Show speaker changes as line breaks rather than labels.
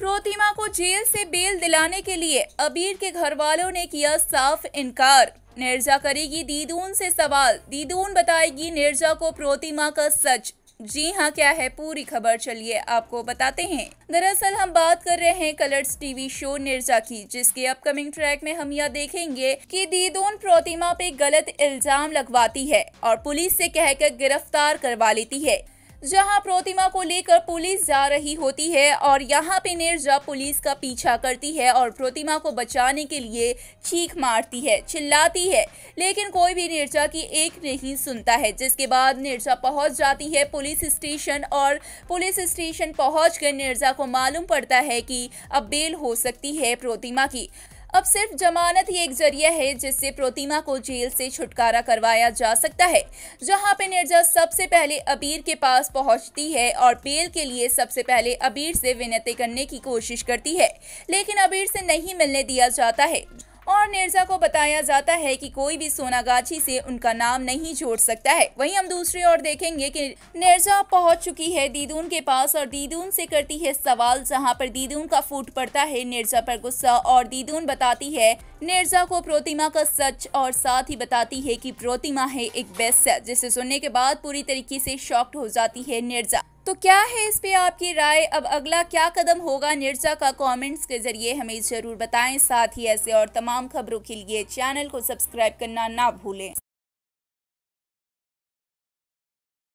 प्रोतिमा को जेल से बेल दिलाने के लिए अबीर के घर वालों ने किया साफ इनकार निर्जा करेगी दीदून से सवाल दीदून बताएगी निर्जा को प्रोतिमा का सच जी हाँ क्या है पूरी खबर चलिए आपको बताते हैं दरअसल हम बात कर रहे हैं कलर्स टीवी शो निर्जा की जिसके अपकमिंग ट्रैक में हम यह देखेंगे कि दीदून प्रतिमा पे गलत इल्जाम लगवाती है और पुलिस से कहकर गिरफ्तार करवा लेती है जहां प्रतिमा को लेकर पुलिस जा रही होती है और यहां पे नीरजा पुलिस का पीछा करती है और प्रतिमा को बचाने के लिए चीख मारती है चिल्लाती है लेकिन कोई भी निर्जा की एक नहीं सुनता है जिसके बाद नीरजा पहुंच जाती है पुलिस स्टेशन और पुलिस स्टेशन पहुँच निर्जा को मालूम पड़ता है कि अब बेल हो सकती है प्रतिमा की अब सिर्फ जमानत ही एक जरिया है जिससे प्रतिमा को जेल से छुटकारा करवाया जा सकता है जहां पे निर्जा सबसे पहले अबीर के पास पहुंचती है और बेल के लिए सबसे पहले अबीर से विनती करने की कोशिश करती है लेकिन अबीर से नहीं मिलने दिया जाता है और निर्जा को बताया जाता है कि कोई भी सोनागाछी से उनका नाम नहीं जोड़ सकता है वहीं हम दूसरी ओर देखेंगे कि निर्जा पहुंच चुकी है दीदून के पास और दीदून से करती है सवाल जहां पर दीदून का फूट पड़ता है निर्जा पर गुस्सा और दीदून बताती है निर्जा को प्रोतिमा का सच और साथ ही बताती है की प्रोतिमा है एक बेस्ट जिसे सुनने के बाद पूरी तरीके ऐसी शॉक्ट हो जाती है निर्जा तो क्या है इस पे आपकी राय अब अगला क्या कदम होगा निर्जा का कमेंट्स के जरिए हमें जरूर बताएं साथ ही ऐसे और तमाम खबरों के लिए चैनल को सब्सक्राइब करना ना भूलें